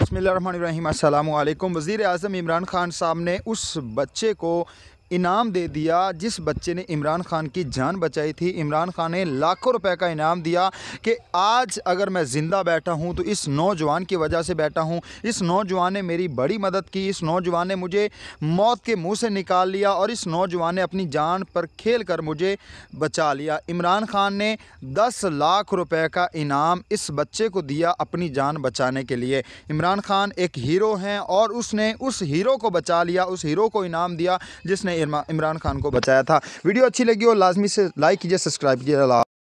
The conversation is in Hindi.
बसमिल वज़ी अजम इमरान ख़ान साहब ने उस बच्चे को इनाम दे दिया जिस बच्चे ने इमरान खान की जान बचाई थी इमरान खान ने लाखों रुपए का इनाम दिया कि आज अगर मैं ज़िंदा बैठा हूं तो इस नौजवान की वजह से बैठा हूं इस नौजवान ने मेरी बड़ी मदद की इस नौजवान ने मुझे मौत के मुंह से निकाल लिया और इस नौजवान ने अपनी जान पर खेल कर मुझे बचा लिया इमरान खान ने दस लाख रुपये का इनाम इस बच्चे को दिया अपनी जान बचाने के लिए इमरान खान एक हीरो हैं और उसने उस हीरो को बचा लिया उस हीरो को इनाम दिया जिसने इमरान खान को बचाया था वीडियो अच्छी लगी हो लाजमी से लाइक कीजिए सब्सक्राइब कीजिए